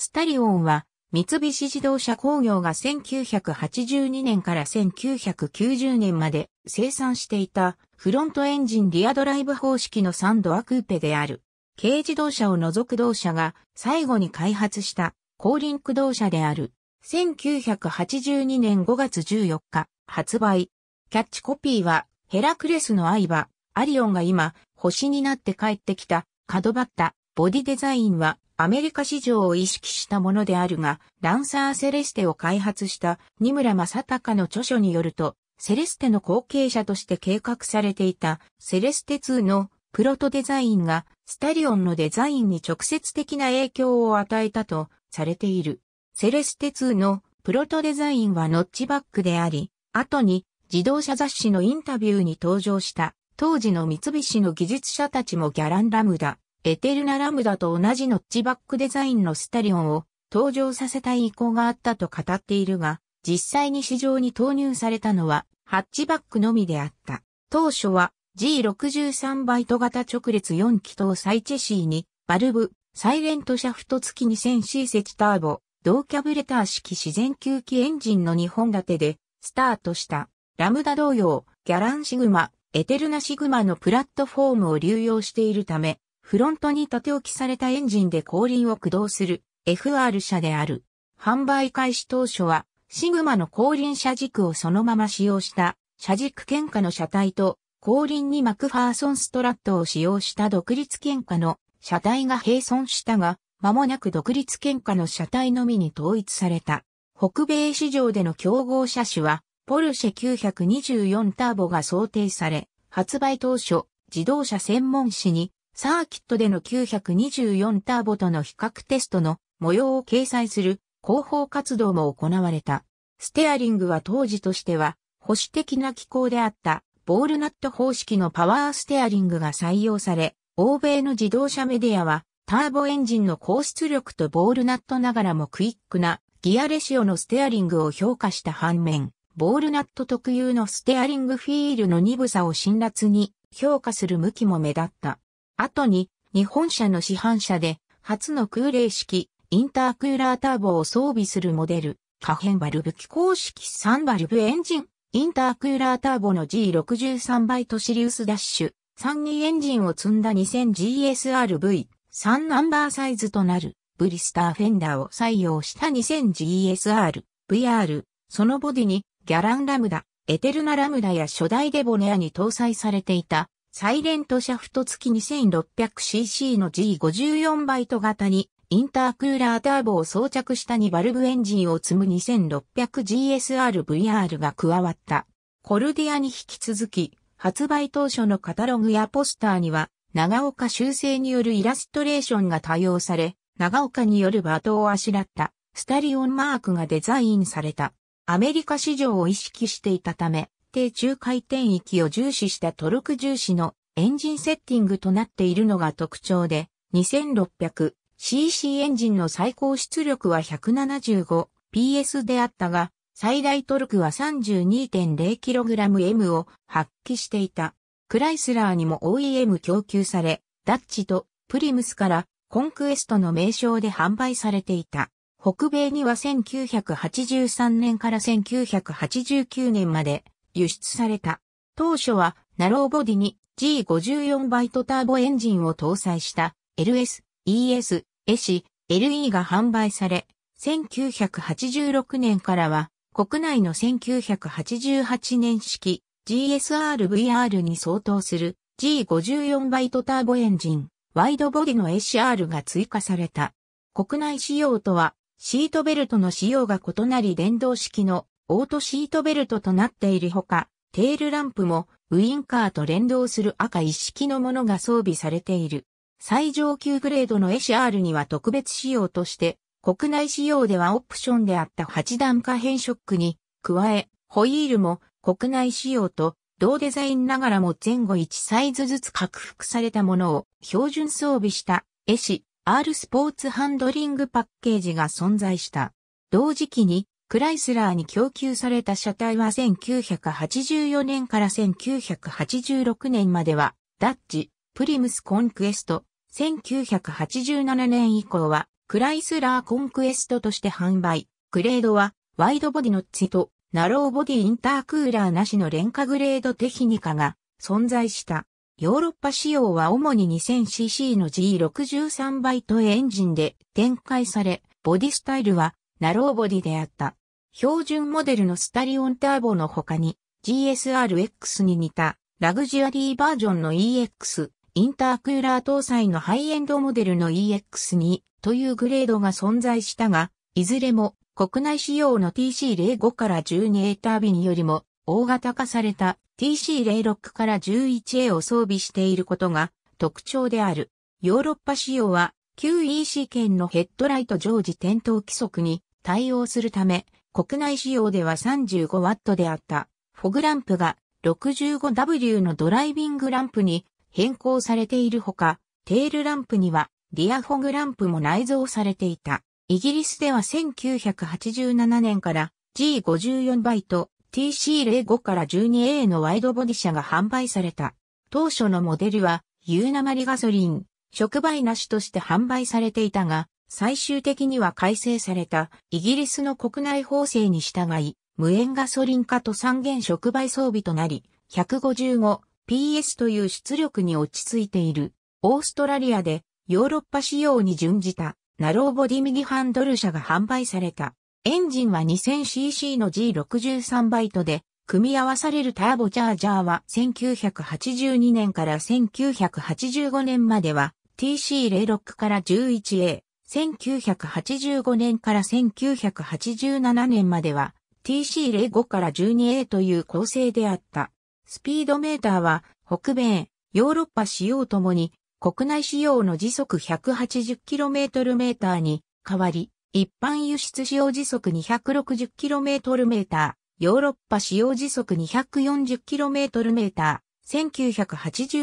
スタリオンは、三菱自動車工業が1982年から1990年まで生産していたフロントエンジンリアドライブ方式の3ドアクーペである。軽自動車を除く同社が最後に開発した後輪駆動車である。1982年5月14日発売。キャッチコピーはヘラクレスの相場、アリオンが今星になって帰ってきた角張ったボディデザインはアメリカ市場を意識したものであるが、ランサーセレステを開発した二村正隆の著書によると、セレステの後継者として計画されていたセレステ2のプロトデザインがスタリオンのデザインに直接的な影響を与えたとされている。セレステ2のプロトデザインはノッチバックであり、後に自動車雑誌のインタビューに登場した当時の三菱の技術者たちもギャランラムだ。エテルナラムダと同じノッチバックデザインのスタリオンを登場させたい意向があったと語っているが、実際に市場に投入されたのはハッチバックのみであった。当初は G63 バイト型直列4気筒サイチェシーにバルブ、サイレントシャフト付き 2000C 節ターボ、同キャブレター式自然吸気エンジンの2本立てでスタートした。ラムダ同様、ギャランシグマ、エテルナシグマのプラットフォームを流用しているため、フロントに立て置きされたエンジンで後輪を駆動する FR 車である。販売開始当初は、シグマの後輪車軸をそのまま使用した車軸喧嘩の車体と後輪にマクファーソンストラットを使用した独立喧嘩の車体が並存したが、間もなく独立喧嘩の車体のみに統一された。北米市場での競合車種は、ポルシェ924ターボが想定され、発売当初、自動車専門誌にサーキットでの924ターボとの比較テストの模様を掲載する広報活動も行われた。ステアリングは当時としては保守的な機構であったボールナット方式のパワーステアリングが採用され、欧米の自動車メディアはターボエンジンの高出力とボールナットながらもクイックなギアレシオのステアリングを評価した反面、ボールナット特有のステアリングフィールの鈍さを辛辣に評価する向きも目立った。後に日本車の市販車で初の空冷式インタークーラーターボを装備するモデル、可変バルブ機構式3バルブエンジン、インタークーラーターボの G63 倍トシリウスダッシュ、32エンジンを積んだ 2000GSRV、3ナンバーサイズとなる、ブリスターフェンダーを採用した 2000GSR、VR、そのボディに、ギャランラムダ、エテルナラムダや初代デボネアに搭載されていた、サイレントシャフト付き 2600cc の G54 バイト型にインタークーラーターボを装着した2バルブエンジンを積む 2600GSR-VR が加わった。コルディアに引き続き、発売当初のカタログやポスターには、長岡修正によるイラストレーションが多用され、長岡によるバトをあしらったスタリオンマークがデザインされた。アメリカ市場を意識していたため、定中回転域を重視したトルク重視のエンジンセッティングとなっているのが特徴で、2600cc エンジンの最高出力は 175PS であったが、最大トルクは 32.0kgm を発揮していた。クライスラーにも OEM 供給され、ダッチとプリムスからコンクエストの名称で販売されていた。北米には1983年から1989年まで輸出された。当初は、ナローボディに G54 バイトターボエンジンを搭載した LS、ES、s LE が販売され、1986年からは国内の1988年式 GSR-VR に相当する G54 バイトターボエンジン、ワイドボディの s c r が追加された。国内仕様とはシートベルトの仕様が異なり電動式のオートシートベルトとなっているほか、テールランプもウインカーと連動する赤一式のものが装備されている。最上級グレードの SR には特別仕様として、国内仕様ではオプションであった8段可変ショックに、加え、ホイールも国内仕様と同デザインながらも前後1サイズずつ拡幅されたものを標準装備したエシ R スポーツハンドリングパッケージが存在した。同時期にクライスラーに供給された車体は1984年から1986年までは、ダッジ、プリムスコンクエスト、1987年以降は、クライスラーコンクエストとして販売。グレードは、ワイドボディのチと、ナローボディインタークーラーなしの廉価グレードテヒニカが存在した。ヨーロッパ仕様は主に 2000cc の G63 バイトエンジンで展開され、ボディスタイルはナローボディであった。標準モデルのスタリオンターボの他に GSRX に似たラグジュアリーバージョンの EX、インタークーラー搭載のハイエンドモデルの EX2 というグレードが存在したが、いずれも国内仕様の TC05 から 12A タービンよりも大型化された TC06 から 11A を装備していることが特徴である。ヨーロッパ仕様は QEC 圏のヘッドライト常時点灯規則に対応するため、国内仕様では 35W であったフォグランプが 65W のドライビングランプに変更されているほか、テールランプにはリアフォグランプも内蔵されていた。イギリスでは1987年から G54 バイト TC05 から 12A のワイドボディ車が販売された。当初のモデルは、有鉛ガソリン、触媒なしとして販売されていたが、最終的には改正されたイギリスの国内法制に従い、無塩ガソリン化と三原触媒装備となり、155PS という出力に落ち着いている。オーストラリアでヨーロッパ仕様に準じたナローボディ右ハンドル車が販売された。エンジンは 2000cc の G63 バイトで、組み合わされるターボチャージャーは1982年から1985年までは TC06 から 11A、1985年から1987年までは TC05 から 12A という構成であった。スピードメーターは北米、ヨーロッパ仕様ともに国内仕様の時速 180km メーターに変わり、一般輸出使用時速 260km メーター、ヨーロッパ使用時速 240km メーター、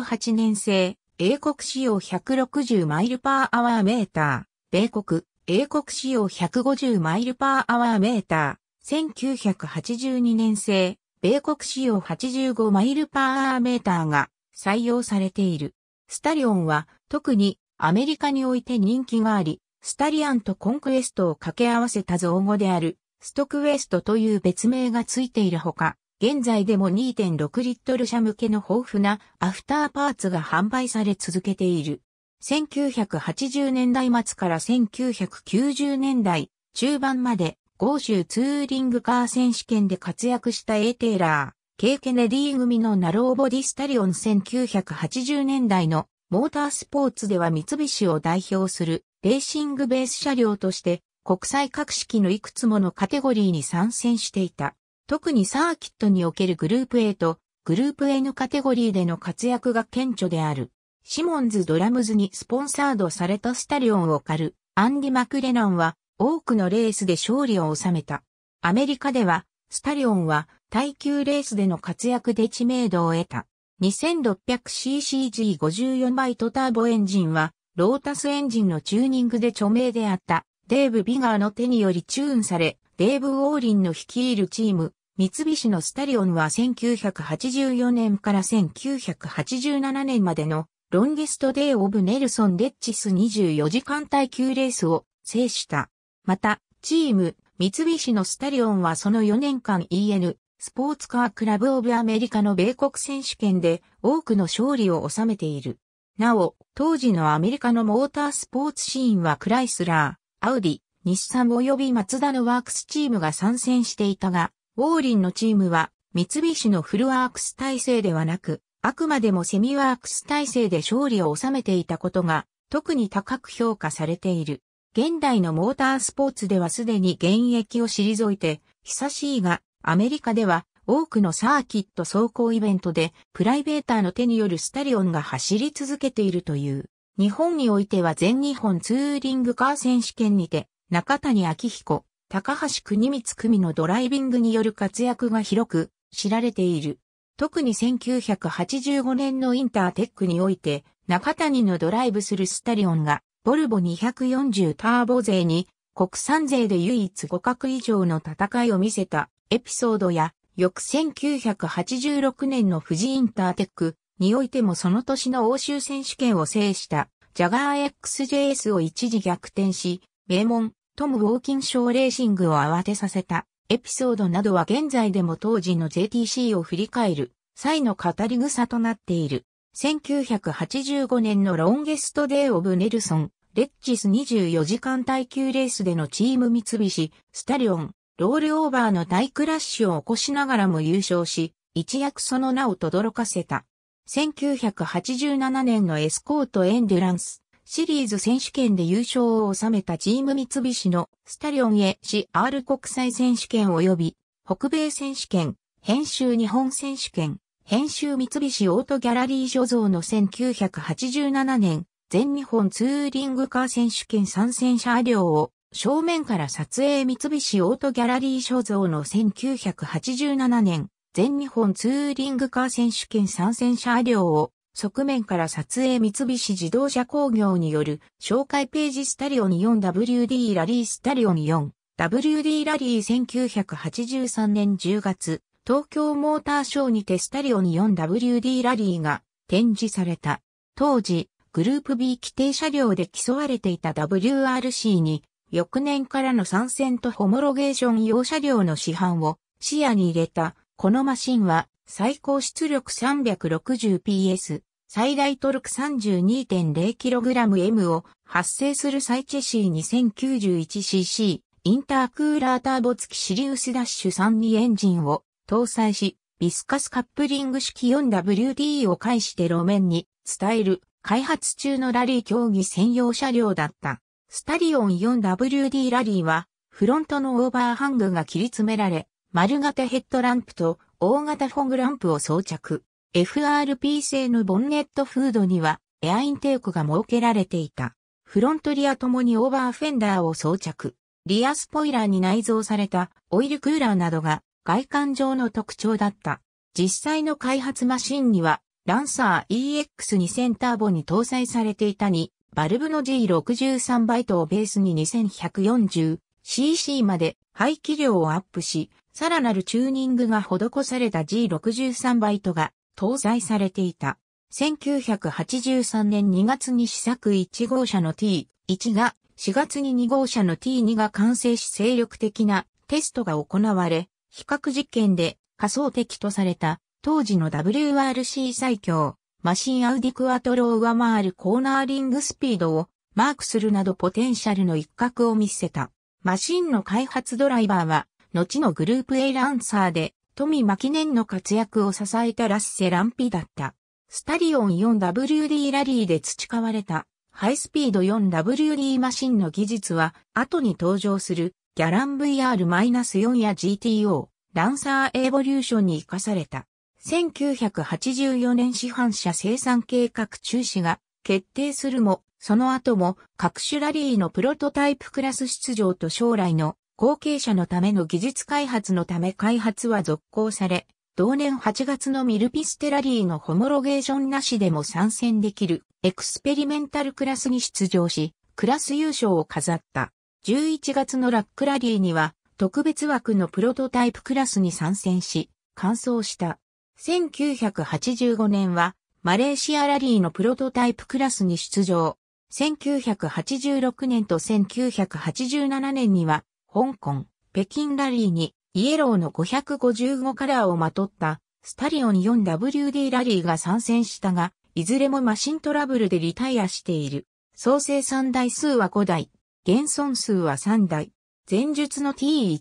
1988年製、英国仕様160マイルパーアワーメーター。米国、英国仕様150マイルパーアワーメーター、1982年製、米国仕様85マイルパーアーメーターが採用されている。スタリオンは特にアメリカにおいて人気があり、スタリアンとコンクエストを掛け合わせた造語である、ストクエストという別名がついているほか、現在でも2.6リットル車向けの豊富なアフターパーツが販売され続けている。1980年代末から1990年代中盤まで豪州ツーリングカー選手権で活躍したーテーラー、ケイケネディ組のナローボディスタリオン1980年代のモータースポーツでは三菱を代表するレーシングベース車両として国際各式のいくつものカテゴリーに参戦していた。特にサーキットにおけるグループ A とグループ N カテゴリーでの活躍が顕著である。シモンズドラムズにスポンサードされたスタリオンを狩るアンディ・マクレノンは多くのレースで勝利を収めた。アメリカではスタリオンは耐久レースでの活躍で知名度を得た。2600ccg54 イトターボエンジンはロータスエンジンのチューニングで著名であったデーブ・ビガーの手によりチューンされ、デーブ・ウォーリンの率いるチーム、三菱のスタリオンは1984年から1987年までのロンゲストデイ・オブ・ネルソン・デッチス24時間耐久レースを制した。また、チーム、三菱のスタリオンはその4年間 EN、スポーツカークラブ・オブ・アメリカの米国選手権で多くの勝利を収めている。なお、当時のアメリカのモータースポーツシーンはクライスラー、アウディ、日産及びマツダのワークスチームが参戦していたが、ウォーリンのチームは三菱のフルワークス体制ではなく、あくまでもセミワークス体制で勝利を収めていたことが、特に高く評価されている。現代のモータースポーツではすでに現役を退いて、久しいが、アメリカでは多くのサーキット走行イベントでプライベーターの手によるスタリオンが走り続けているという。日本においては全日本ツーリングカー選手権にて、中谷明彦、高橋国光組のドライビングによる活躍が広く知られている。特に1985年のインターテックにおいて、中谷のドライブするスタリオンが、ボルボ240ターボ勢に、国産勢で唯一互角以上の戦いを見せたエピソードや、翌1986年の富士インターテックにおいてもその年の欧州選手権を制したジャガー XJS を一時逆転し、名門トム・ウォーキン賞レーシングを慌てさせたエピソードなどは現在でも当時の JTC を振り返る際の語り草となっている。1985年のロンゲストデイオブネルソン、レッチス24時間耐久レースでのチーム三菱、スタリオン、ロールオーバーの大クラッシュを起こしながらも優勝し、一躍その名を轟かせた。1987年のエスコートエンデュランス、シリーズ選手権で優勝を収めたチーム三菱のスタリオン ACR 国際選手権及び北米選手権、編集日本選手権、編集三菱オートギャラリー所蔵の1987年全日本ツーリングカー選手権参戦車両を正面から撮影三菱オートギャラリー所蔵の1987年全日本ツーリングカー選手権参戦車両を側面から撮影三菱自動車工業による紹介ページスタリオに 4WD ラリースタリオン 4WD ラリー1983年10月東京モーターショーにてスタリオに 4WD ラリーが展示された。当時、グループ B 規定車両で競われていた WRC に、翌年からの参戦とホモロゲーション用車両の市販を視野に入れた、このマシンは最高出力 360PS、最大トルク 32.0kgm を発生するサイチェシー2 0 9 1 c c インタークーラーターボ付きシリウスダッシュ3 2エンジンを搭載し、ビスカスカップリング式 4WD を介して路面に伝える開発中のラリー競技専用車両だった。スタリオン 4WD ラリーはフロントのオーバーハングが切り詰められ、丸型ヘッドランプと大型フォグランプを装着。FRP 製のボンネットフードにはエアインテークが設けられていた。フロントリアともにオーバーフェンダーを装着。リアスポイラーに内蔵されたオイルクーラーなどが外観上の特徴だった。実際の開発マシンにはランサー EX2000 ターボに搭載されていたに、バルブの G63 バイトをベースに 2140cc まで排気量をアップし、さらなるチューニングが施された G63 バイトが搭載されていた。1983年2月に試作1号車の T1 が、4月に2号車の T2 が完成し精力的なテストが行われ、比較実験で仮想的とされた当時の WRC 最強マシンアウディクアトロを上回るコーナーリングスピードをマークするなどポテンシャルの一角を見せた。マシンの開発ドライバーは後のグループ A ランサーで富記年の活躍を支えたラッセランピだった。スタリオン 4WD ラリーで培われたハイスピード 4WD マシンの技術は後に登場するギャラン VR-4 や GTO、ランサーエボリューションに活かされた。1984年市販車生産計画中止が決定するも、その後も各種ラリーのプロトタイプクラス出場と将来の後継者のための技術開発のため開発は続行され、同年8月のミルピステラリーのホモロゲーションなしでも参戦できるエクスペリメンタルクラスに出場し、クラス優勝を飾った。11月のラックラリーには特別枠のプロトタイプクラスに参戦し、完走した。1985年はマレーシアラリーのプロトタイプクラスに出場。1986年と1987年には香港、北京ラリーにイエローの555カラーをまとったスタリオン 4WD ラリーが参戦したが、いずれもマシントラブルでリタイアしている。総生産台数は5台、現存数は3台。前述の T1、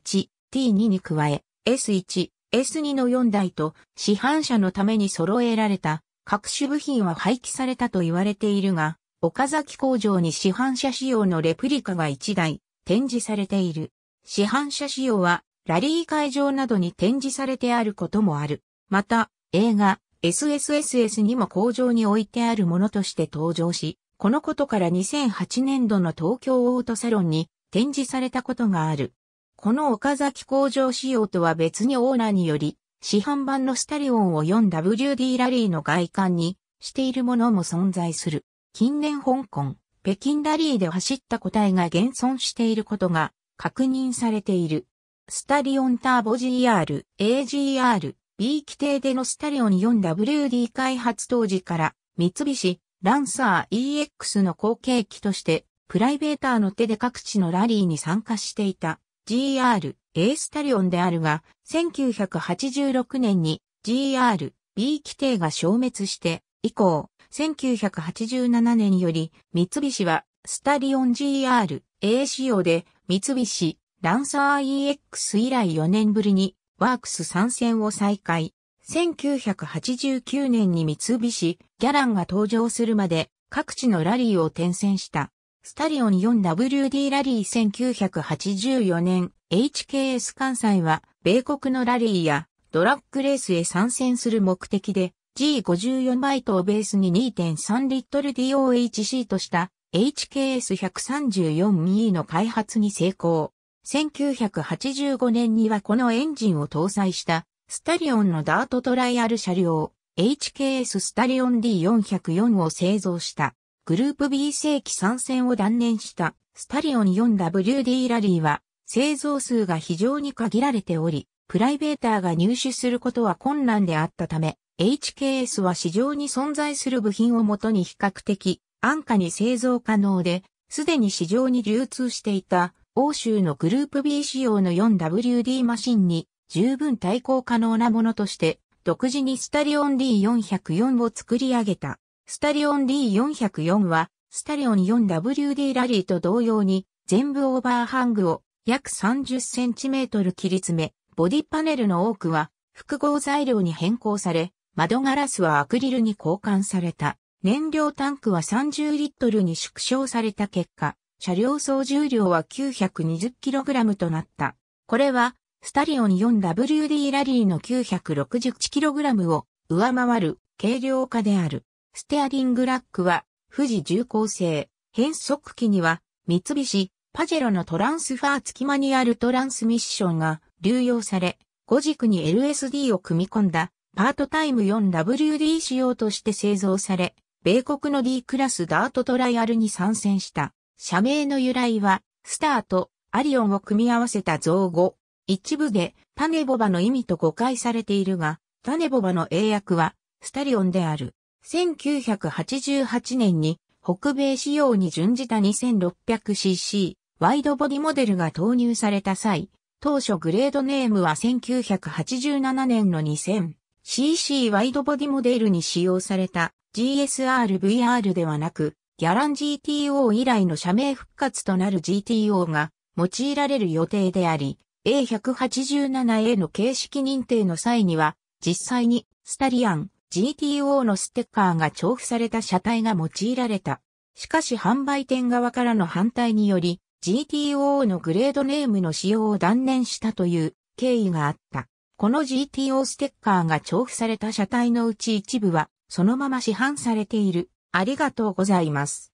T2 に加え、S1、S2 の4台と市販車のために揃えられた各種部品は廃棄されたと言われているが、岡崎工場に市販車仕様のレプリカが1台展示されている。市販車仕様はラリー会場などに展示されてあることもある。また、映画 SSSS にも工場に置いてあるものとして登場し、このことから2008年度の東京オートサロンに展示されたことがある。この岡崎工場仕様とは別にオーナーにより、市販版のスタリオンを 4WD ラリーの外観にしているものも存在する。近年香港、北京ラリーで走った個体が現存していることが確認されている。スタリオンターボ GR、AGR、B 規定でのスタリオン 4WD 開発当時から、三菱、ランサー EX の後継機として、プライベーターの手で各地のラリーに参加していた GR、A スタリオンであるが、1986年に GR、B 規定が消滅して、以降、1987年より、三菱は、スタリオン GR、A 仕様で、三菱、ランサー EX 以来4年ぶりに、ワークス参戦を再開。1989年に三菱、ギャランが登場するまで、各地のラリーを転戦した。スタリオン 4WD ラリー1984年 HKS 関西は米国のラリーやドラッグレースへ参戦する目的で G54 バイトをベースに2.3リットル DOHC とした HKS134E の開発に成功。1985年にはこのエンジンを搭載したスタリオンのダートトライアル車両 HKS スタリオン D404 を製造したグループ B 正規参戦を断念したスタリオン 4WD ラリーは製造数が非常に限られておりプライベーターが入手することは困難であったため HKS は市場に存在する部品をもとに比較的安価に製造可能で、すでに市場に流通していた欧州のグループ B 仕様の 4WD マシンに十分対抗可能なものとして独自にスタリオン D404 を作り上げた。スタリオン D404 はスタリオン 4WD ラリーと同様に全部オーバーハングを約 30cm 切り詰め、ボディパネルの多くは複合材料に変更され、窓ガラスはアクリルに交換された。燃料タンクは30リットルに縮小された結果、車両総重量は 920kg となった。これは、スタリオン 4WD ラリーの 961kg を上回る軽量化である。ステアリングラックは、富士重工製、変速機には、三菱、パジェロのトランスファー付きマニュアルトランスミッションが流用され、5軸に LSD を組み込んだパートタイム 4WD 仕様として製造され、米国の D クラスダートトライアルに参戦した。社名の由来は、スターとアリオンを組み合わせた造語。一部で、タネボバの意味と誤解されているが、タネボバの英訳は、スタリオンである。1988年に、北米仕様に準じた 2600cc ワイドボディモデルが投入された際、当初グレードネームは1987年の 2000cc ワイドボディモデルに使用された GSR-VR ではなく、ギャラン GTO 以来の社名復活となる GTO が用いられる予定であり、A187A の形式認定の際には、実際にスタリアン GTO のステッカーが重複された車体が用いられた。しかし販売店側からの反対により、GTO のグレードネームの使用を断念したという経緯があった。この GTO ステッカーが重複された車体のうち一部はそのまま市販されている。ありがとうございます。